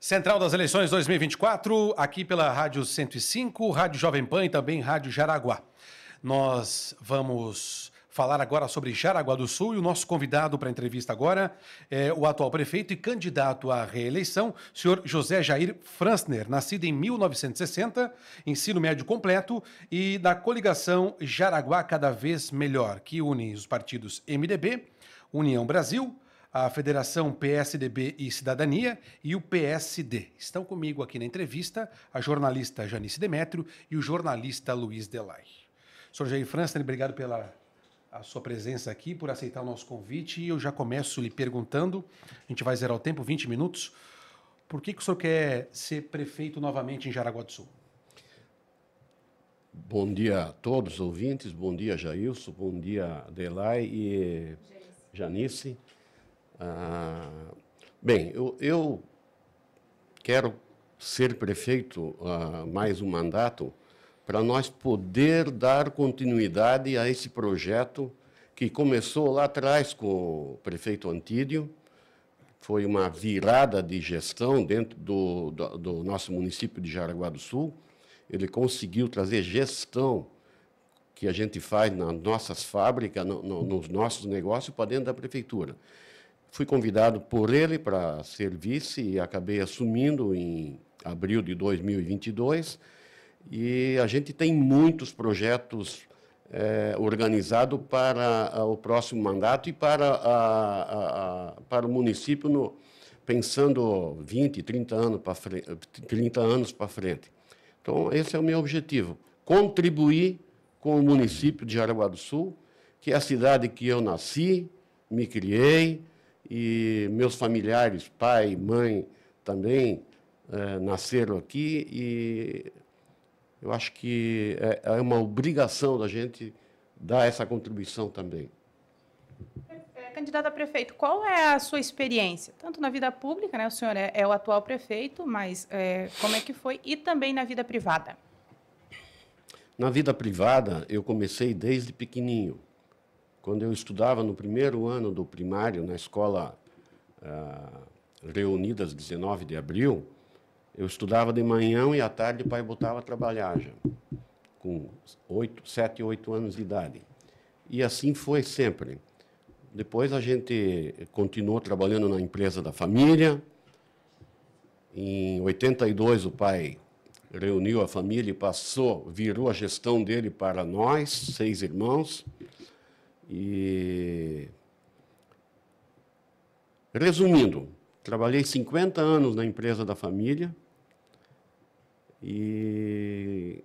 Central das Eleições 2024, aqui pela Rádio 105, Rádio Jovem Pan e também Rádio Jaraguá. Nós vamos falar agora sobre Jaraguá do Sul e o nosso convidado para a entrevista agora é o atual prefeito e candidato à reeleição, senhor José Jair Fransner, nascido em 1960, ensino médio completo e da coligação Jaraguá Cada Vez Melhor, que une os partidos MDB, União Brasil, a Federação PSDB e Cidadania e o PSD. Estão comigo aqui na entrevista a jornalista Janice Demétrio e o jornalista Luiz Delay. Sr. Jair França, obrigado pela a sua presença aqui, por aceitar o nosso convite. E eu já começo lhe perguntando, a gente vai zerar o tempo, 20 minutos, por que, que o senhor quer ser prefeito novamente em Jaraguá do Sul? Bom dia a todos os ouvintes, bom dia Jailson, bom dia Delay e Janice. Ah, bem, eu, eu, quero ser prefeito ah, mais um mandato para nós poder dar continuidade a esse projeto que começou lá atrás com o prefeito Antídio. Foi uma virada de gestão dentro do, do, do nosso município de Jaraguá do Sul. Ele conseguiu trazer gestão que a gente faz nas nossas fábricas, no, no, nos nossos negócios, para dentro da prefeitura. Fui convidado por ele para ser vice e acabei assumindo em abril de 2022. E a gente tem muitos projetos é, eh, organizados para a, ah, o próximo mandato e para, a, a, para o município, no, pensando 20, 30 anos para frente. 30 anos para frente. Então, esse é o meu objetivo: contribuir com o município de Jaraguá do Sul, que é a cidade que eu nasci, me criei, e meus familiares, pai, mãe, também é, nasceram aqui e eu acho que é, é uma obrigação da gente dar essa contribuição também. Candidata a prefeito, qual é a sua experiência, tanto na vida pública, né? O senhor é, é o atual prefeito, mas é, como é que foi e também na vida privada? Na vida privada, eu comecei desde pequenininho. Quando eu estudava no primeiro ano do primário, na escola ah, Reunidas 19 de abril, eu estudava de manhã e à tarde o pai botava a trabalhar já, com 8, 7, 8 anos de idade. E assim foi sempre. Depois a gente continuou trabalhando na empresa da família. Em 82 o pai reuniu a família e passou, virou a gestão dele para nós, seis irmãos. E. Resumindo, trabalhei 50 anos na empresa da família e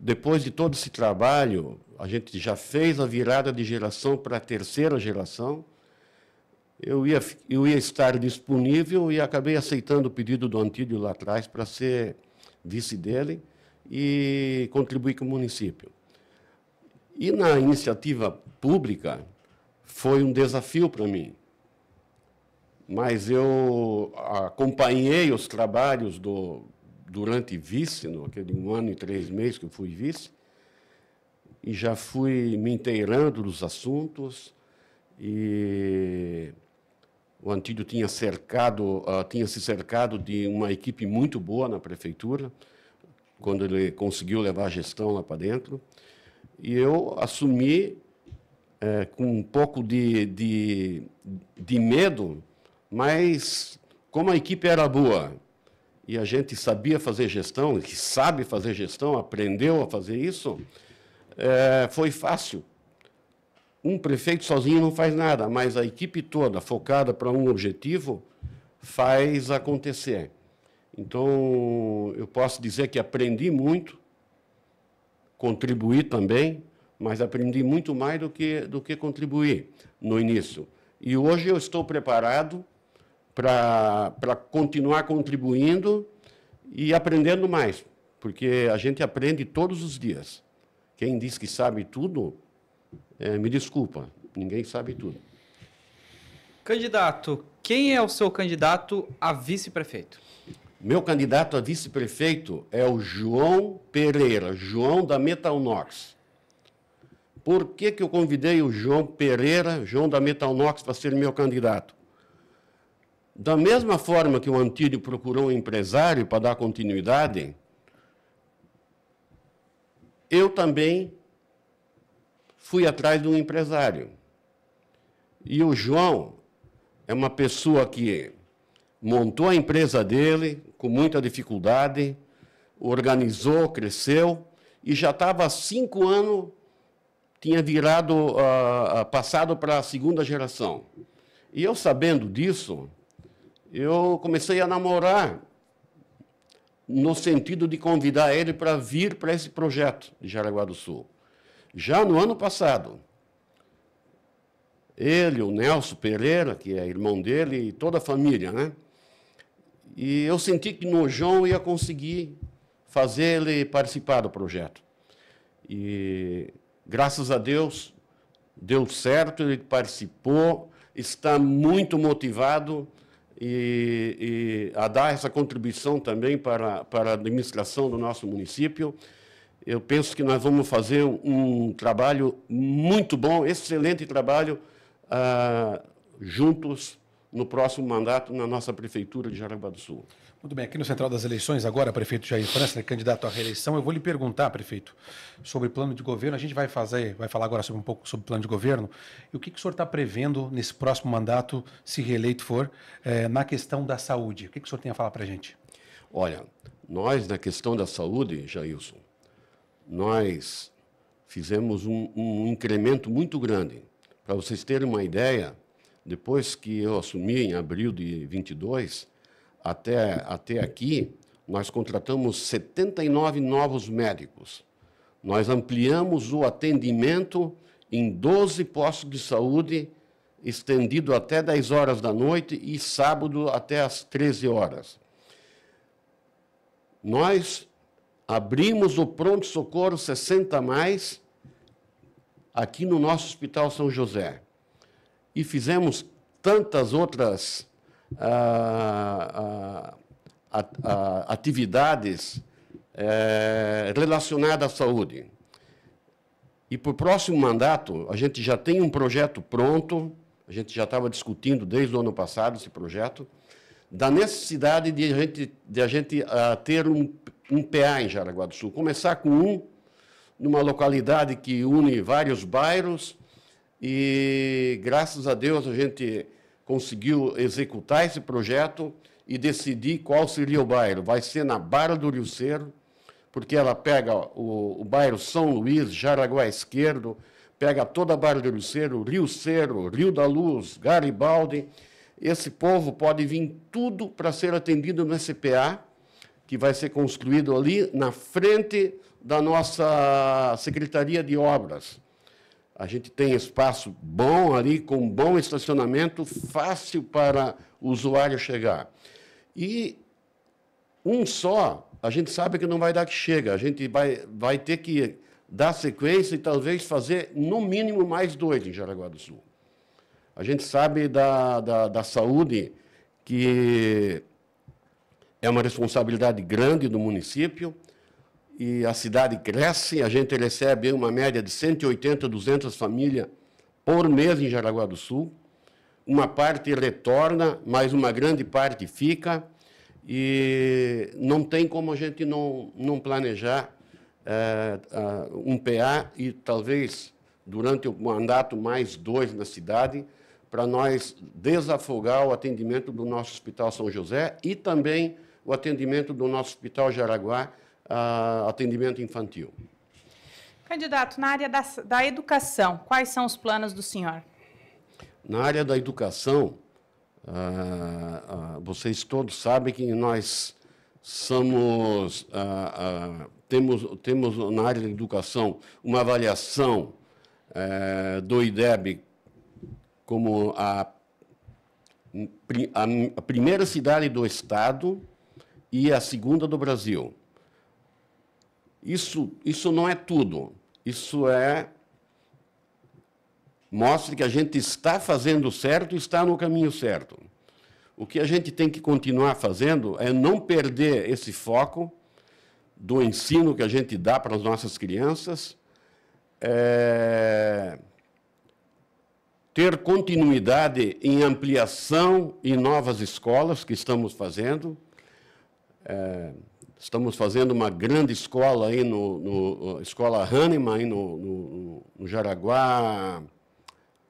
depois de todo esse trabalho, a gente já fez a virada de geração para a terceira geração. Eu ia, eu ia estar disponível e acabei aceitando o pedido do Antídio lá atrás para ser vice dele e contribuir com o município. E na iniciativa pública foi um desafio para mim. Mas eu acompanhei os trabalhos do, durante vice, no, aquele um ano e três meses que eu fui vice, e já fui me inteirando dos assuntos. E o Antídio tinha cercado, uh, tinha se cercado de uma equipe muito boa na prefeitura, quando ele conseguiu levar a gestão lá para dentro. E eu assumi é, com um pouco de, de, de medo, mas como a equipe era boa e a gente sabia fazer gestão, que sabe fazer gestão, aprendeu a fazer isso, é, foi fácil. Um prefeito sozinho não faz nada, mas a equipe toda focada para um objetivo faz acontecer. Então, eu posso dizer que aprendi muito Contribuí também, mas aprendi muito mais do que, do que contribuí no início. E hoje eu estou preparado para continuar contribuindo e aprendendo mais, porque a gente aprende todos os dias. Quem diz que sabe tudo, é, me desculpa, ninguém sabe tudo. Candidato, quem é o seu candidato a vice-prefeito? Meu candidato a vice-prefeito é o João Pereira, João da Metalnox. Por que, que eu convidei o João Pereira, João da Metalnox, para ser meu candidato? Da mesma forma que o Antílio procurou um empresário para dar continuidade, eu também fui atrás de um empresário. E o João é uma pessoa que montou a empresa dele com muita dificuldade, organizou, cresceu e já estava há cinco anos, tinha virado, uh, passado para a segunda geração. E eu sabendo disso, eu comecei a namorar no sentido de convidar ele para vir para esse projeto de Jaraguá do Sul. Já no ano passado, ele, o Nelson Pereira, que é irmão dele, e toda a família, né? E eu senti que no João ia conseguir fazer ele participar do projeto. E graças a Deus deu certo, ele participou, está muito motivado e, e a dar essa contribuição também para, para a administração do nosso município. Eu penso que nós vamos fazer um trabalho muito bom, excelente trabalho, ah, juntos no próximo mandato na nossa prefeitura de Jaraguá do Sul. Muito bem, aqui no Central das Eleições, agora, prefeito Jair França, candidato à reeleição, eu vou lhe perguntar, prefeito, sobre plano de governo. A gente vai fazer, vai falar agora sobre um pouco sobre plano de governo. E o que, que o senhor está prevendo nesse próximo mandato, se reeleito for, eh, na questão da saúde? O que, que o senhor tem a falar para a gente? Olha, nós, na questão da saúde, Jailson, nós fizemos um, um incremento muito grande. Para vocês terem uma ideia, depois que eu assumi em abril de 22, até, até aqui, nós contratamos 79 novos médicos. Nós ampliamos o atendimento em 12 postos de saúde, estendido até 10 horas da noite e sábado até às 13 horas. Nós abrimos o pronto-socorro 60 mais aqui no nosso Hospital São José e fizemos tantas outras ah, ah, ah, atividades eh, relacionadas à saúde. E para o próximo mandato, a gente já tem um projeto pronto, a gente já estava discutindo desde o ano passado esse projeto, da necessidade de a gente, de a gente ah, ter um, um PA em Jaraguá do Sul. Começar com um, numa localidade que une vários bairros, e graças a Deus a gente conseguiu executar esse projeto e decidir qual seria o bairro. Vai ser na Barra do Rio Cerro, porque ela pega o, o bairro São Luís, Jaraguá Esquerdo, pega toda a Barra do Rio Cerro, Rio Cerro, Rio da Luz, Garibaldi. Esse povo pode vir tudo para ser atendido no SPA, que vai ser construído ali na frente da nossa Secretaria de Obras. A gente tem espaço bom ali, com bom estacionamento, fácil para o usuário chegar. E um só, a gente sabe que não vai dar que chega. A gente vai, vai ter que dar sequência e talvez fazer, no mínimo, mais dois em Jaraguá do Sul. A gente sabe da, da, da saúde que é uma responsabilidade grande do município e a cidade cresce, a gente recebe uma média de 180, 200 famílias por mês em Jaraguá do Sul. Uma parte retorna, mas uma grande parte fica. E não tem como a gente não, não planejar é, um PA e talvez durante o mandato mais dois na cidade, para nós desafogar o atendimento do nosso Hospital São José e também o atendimento do nosso Hospital Jaraguá, uh, atendimento infantil. Candidato, na área da, da educação, quais são os planos do senhor? Na área da educação, uh, uh, vocês todos sabem que nós somos, ah, temos, temos na área da educação uma avaliação eh, do IDEB como a a, primeira cidade do estado e a segunda do Brasil. Isso, isso não é tudo. Isso é. mostra que a gente está fazendo certo, está no caminho certo. O que a gente tem que continuar fazendo é não perder esse foco do ensino que a gente dá para as nossas crianças, é... ter continuidade em ampliação em novas escolas que estamos fazendo. É... Estamos fazendo uma grande escola aí no, no uh, escola Hahnemann aí no, no, no, Jaraguá.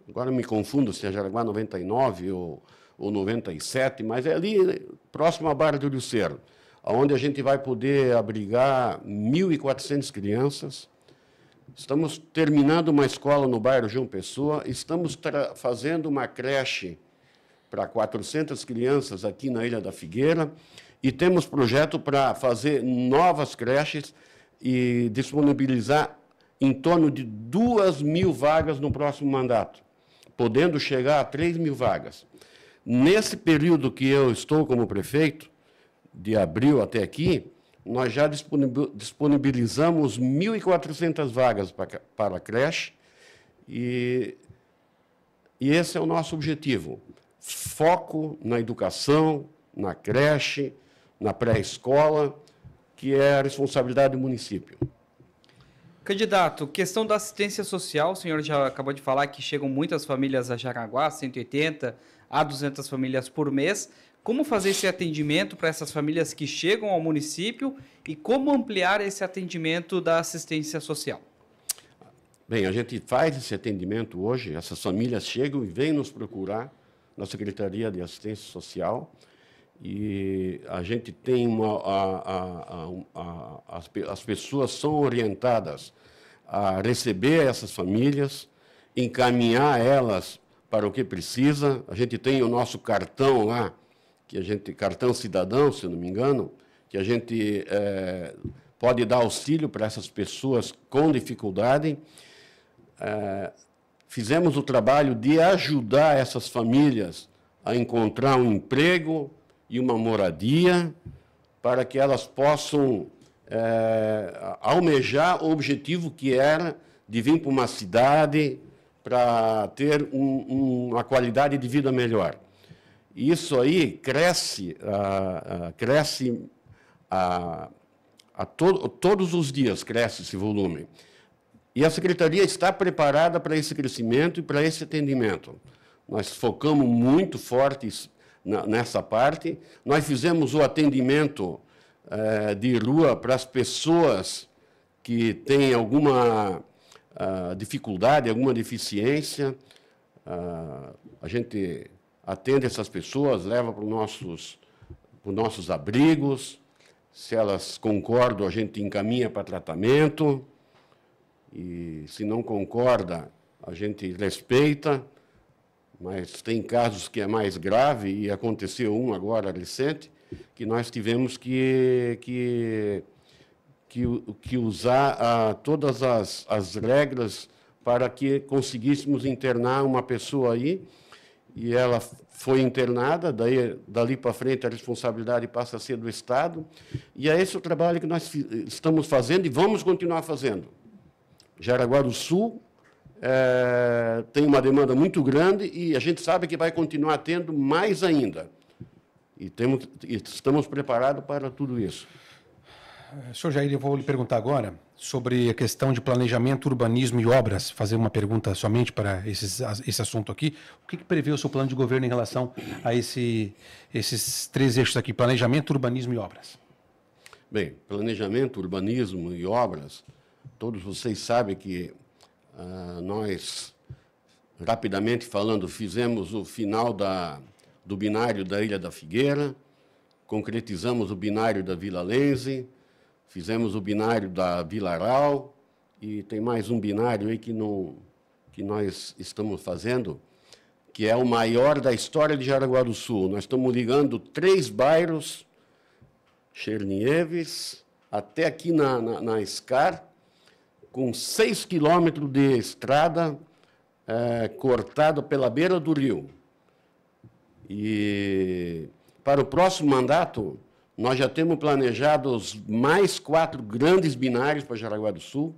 Agora me confundo se é Jaraguá 99 ou, ou 97, mas é ali próximo à Barra do Lucero, onde a gente vai poder abrigar 1.400 crianças. Estamos terminando uma escola no bairro João Pessoa, estamos fazendo uma creche para 400 crianças aqui na Ilha da Figueira. E temos projeto para fazer novas creches e disponibilizar em torno de 2 mil vagas no próximo mandato, podendo chegar a 3 mil vagas. Nesse período que eu estou como prefeito, de abril até aqui, nós já disponibilizamos 1.400 vagas para a creche e, e esse é o nosso objetivo. Foco na educação, na creche, na pré-escola, que é a responsabilidade do município. Candidato, questão da assistência social, o senhor já acabou de falar que chegam muitas famílias a Jaraguá, 180 a 200 famílias por mês. Como fazer esse atendimento para essas famílias que chegam ao município e como ampliar esse atendimento da assistência social? Bem, a gente faz esse atendimento hoje, essas famílias chegam e vêm nos procurar na Secretaria de Assistência Social e a gente tem uma. A, a, as, as pessoas são orientadas a receber essas famílias, encaminhar elas para o que precisa. A gente tem o nosso cartão lá, que a gente cartão cidadão, se não me engano, que a gente é, pode dar auxílio para essas pessoas com dificuldade. É, fizemos o trabalho de ajudar essas famílias a encontrar um emprego, e uma moradia para que elas possam é, almejar o objetivo que era de vir para uma cidade para ter um, um, uma qualidade de vida melhor. Isso aí cresce, uh, uh, cresce a, a to todos os dias cresce esse volume. E a secretaria está preparada para esse crescimento e para esse atendimento. Nós focamos muito fortes nessa parte. Nós fizemos o atendimento eh, de rua para as pessoas que têm alguma ah, dificuldade, alguma deficiência. Ah, a gente atende essas pessoas, leva para os nossos, para os nossos abrigos. Se elas concordam, a gente encaminha para tratamento. E se não concorda, a gente respeita mas tem casos que é mais grave, e aconteceu um agora recente, que nós tivemos que, que, que, que usar ah, todas as, as regras para que conseguíssemos internar uma pessoa aí, e ela foi internada, daí dali para frente a responsabilidade passa a ser do Estado, e é esse o trabalho que nós estamos fazendo e vamos continuar fazendo. Jaraguá do Sul é, tem uma demanda muito grande e a gente sabe que vai continuar tendo mais ainda. E temos, estamos preparados para tudo isso. É, senhor Jair, eu vou lhe perguntar agora sobre a questão de planejamento, urbanismo e obras. Fazer uma pergunta somente para esses, esse assunto aqui. O que, que prevê o seu plano de governo em relação a esse, esses três eixos aqui: planejamento, urbanismo e obras? Bem, planejamento, urbanismo e obras, todos vocês sabem que ah, nós, rapidamente falando, fizemos o final da, do binário da Ilha da Figueira, concretizamos o binário da Vila Lense, fizemos o binário da Vila Aral, e tem mais um binário aí que, não, que nós estamos fazendo, que é o maior da história de Jaraguá do Sul. Nós estamos ligando três bairros, Chernieves, até aqui na, na, na SCAR, com 6 quilômetros de estrada é, pela beira do rio. E para o próximo mandato, nós já temos planejados mais quatro grandes binários para Jaraguá do Sul: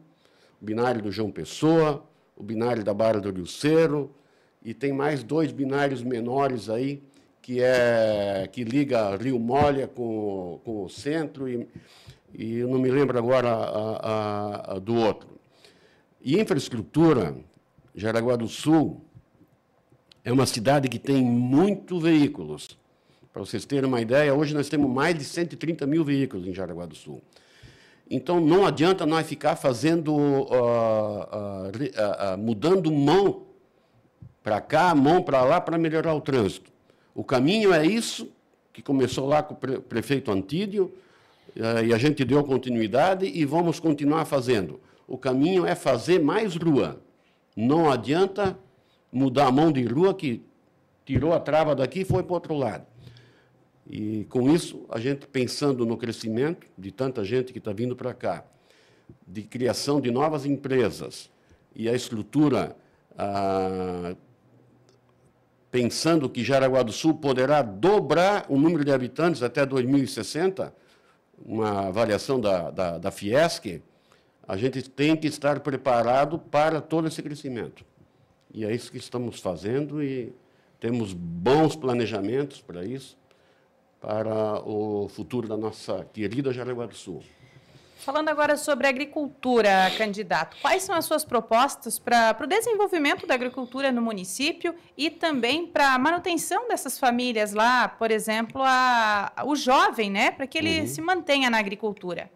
o binário do João Pessoa, o binário da Barra do Rio Cero, e tem mais dois binários menores aí que é que liga Rio Molha com, com o centro e e eu não me lembro agora a, a, a do outro. E infraestrutura, Jaraguá do Sul é uma cidade que tem muito veículos. Para vocês terem uma ideia, hoje nós temos mais de 130 mil veículos em Jaraguá do Sul. Então, não adianta nós ficar fazendo, uh, uh, uh, mudando mão para cá, mão para lá, para melhorar o trânsito. O caminho é isso que começou lá com o prefeito Antídio, e a gente deu continuidade e vamos continuar fazendo. O caminho é fazer mais rua. Não adianta mudar a mão de rua que tirou a trava daqui e foi para o outro lado. E com isso, a gente pensando no crescimento de tanta gente que está vindo para cá, de criação de novas empresas e a estrutura, ah, pensando que Jaraguá do Sul poderá dobrar o número de habitantes até 2060, uma avaliação da, da, da Fiesc, a gente tem que estar preparado para todo esse crescimento. E é isso que estamos fazendo e temos bons planejamentos para isso, para o futuro da nossa querida Jaraguá do Sul. Falando agora sobre agricultura, candidato, quais são as suas propostas para o desenvolvimento da agricultura no município e também para a manutenção dessas famílias lá, por exemplo, a, o jovem, né, para que ele uhum. se mantenha na agricultura?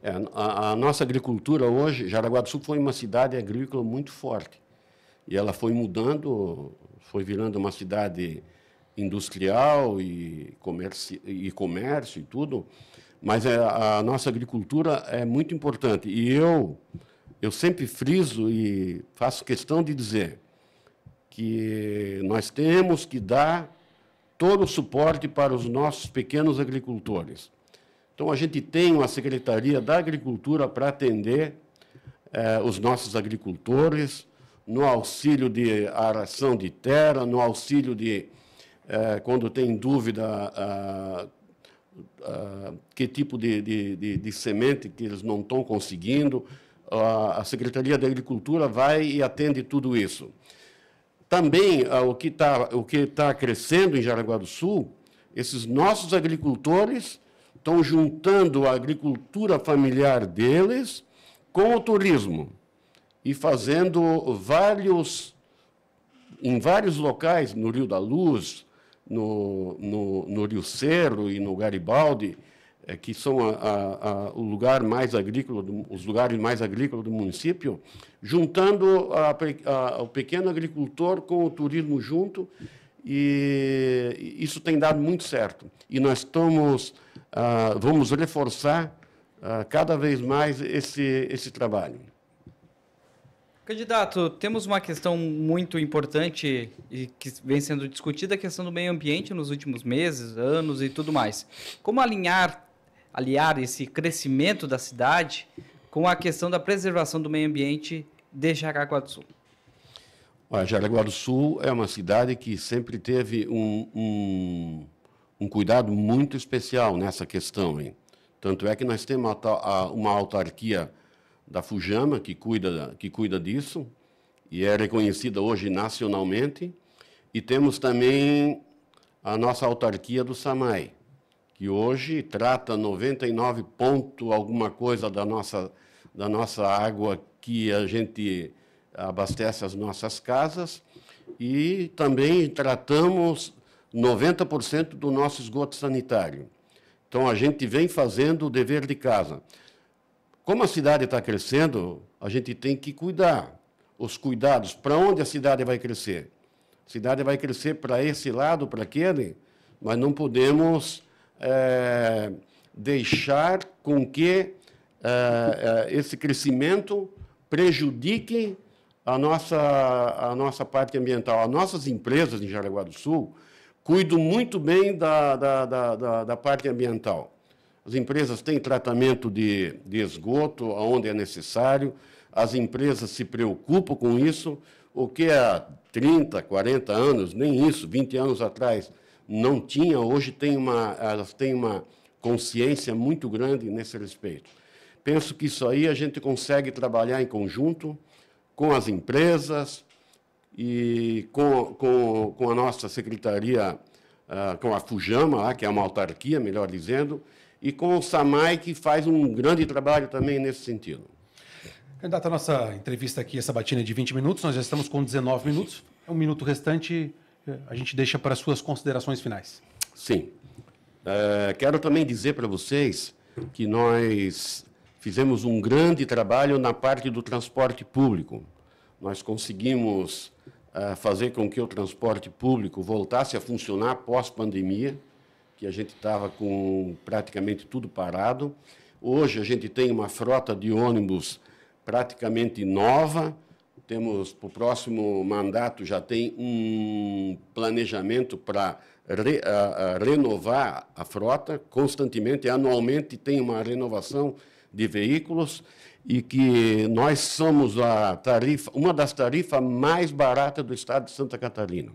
É, a, a, nossa agricultura hoje, Jaraguá do Sul foi uma cidade agrícola muito forte e ela foi mudando, foi virando uma cidade industrial e e, comércio e tudo. Mas é, a nossa agricultura é muito importante. E eu, eu sempre friso e faço questão de dizer que nós temos que dar todo o suporte para os nossos pequenos agricultores. Então, a gente tem uma Secretaria da Agricultura para atender é, os nossos agricultores no auxílio de aração de terra, no auxílio de, é, quando tem dúvida, ah, uh, que tipo de, de, de, de, semente que eles não estão conseguindo. Uh, a Secretaria da Agricultura vai e atende tudo isso. Também uh, o que está tá crescendo em Jaraguá do Sul, esses nossos agricultores estão juntando a agricultura familiar deles com o turismo e fazendo vários em vários locais no Rio da Luz, no, no, no Rio Cerro e no Garibaldi, é, que são a, a, a, o lugar mais agrícola, do, os lugares mais agrícolas do município, juntando o pequeno agricultor com o turismo junto, e isso tem dado muito certo. E nós estamos, ah, vamos reforçar ah, cada vez mais esse, esse trabalho. Candidato, temos uma questão muito importante e que vem sendo discutida, a questão do meio ambiente nos últimos meses, anos e tudo mais. Como alinhar, aliar esse crescimento da cidade com a questão da preservação do meio ambiente de Jaraguá do Sul? Olha, Jaraguá do Sul é uma cidade que sempre teve um, um, um cuidado muito especial nessa questão. Hein? Tanto é que nós temos uma autarquia da Fujama, que cuida, que cuida disso e é reconhecida hoje nacionalmente. E temos também a nossa autarquia do SAMAI, que hoje trata 99 ponto alguma coisa da nossa, da nossa água que a gente abastece as nossas casas e também tratamos 90% do nosso esgoto sanitário. Então a gente vem fazendo o dever de casa. Como a cidade está crescendo, a gente tem que cuidar. Os cuidados, para onde a cidade vai crescer? A cidade vai crescer para esse lado, para aquele, mas não podemos é, deixar com que é, esse crescimento prejudique a nossa, a nossa parte ambiental. As nossas empresas em Jaraguá do Sul cuidam muito bem da, da, da, da, da parte ambiental. As empresas têm tratamento de, de esgoto onde é necessário, as empresas se preocupam com isso, o que há 30, 40 anos, nem isso, 20 anos atrás, não tinha, hoje tem uma, elas têm uma consciência muito grande nesse respeito. Penso que isso aí a gente consegue trabalhar em conjunto com as empresas e com, com, com a nossa secretaria, ah, com a Fujama, que é uma autarquia, melhor dizendo, e com o Samai, que faz um grande trabalho também nesse sentido. Candidato, a nossa entrevista aqui, essa batina é de 20 minutos, nós já estamos com 19 minutos. É um minuto restante eh, a gente deixa para suas considerações finais. Sim. Eh, quero também dizer para vocês que nós fizemos um grande trabalho na parte do transporte público. Nós conseguimos eh, fazer com que o transporte público voltasse a funcionar pós-pandemia que a gente estava com praticamente tudo parado. Hoje a gente tem uma frota de ônibus praticamente nova. Temos para o próximo mandato já tem um planejamento para re, renovar a frota constantemente, anualmente tem uma renovação de veículos e que nós somos a tarifa, uma das tarifas mais baratas do estado de Santa Catarina.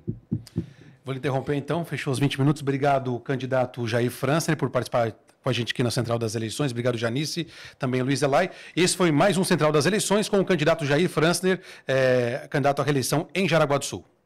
Vou lhe interromper então, fechou os 20 minutos. Obrigado, candidato Jair França, né, por participar com a gente aqui na Central das Eleições. Obrigado, Janice, também Luiz Elai. Esse foi mais um Central das Eleições com o candidato Jair Françner, é, eh, candidato à reeleição em Jaraguá do Sul.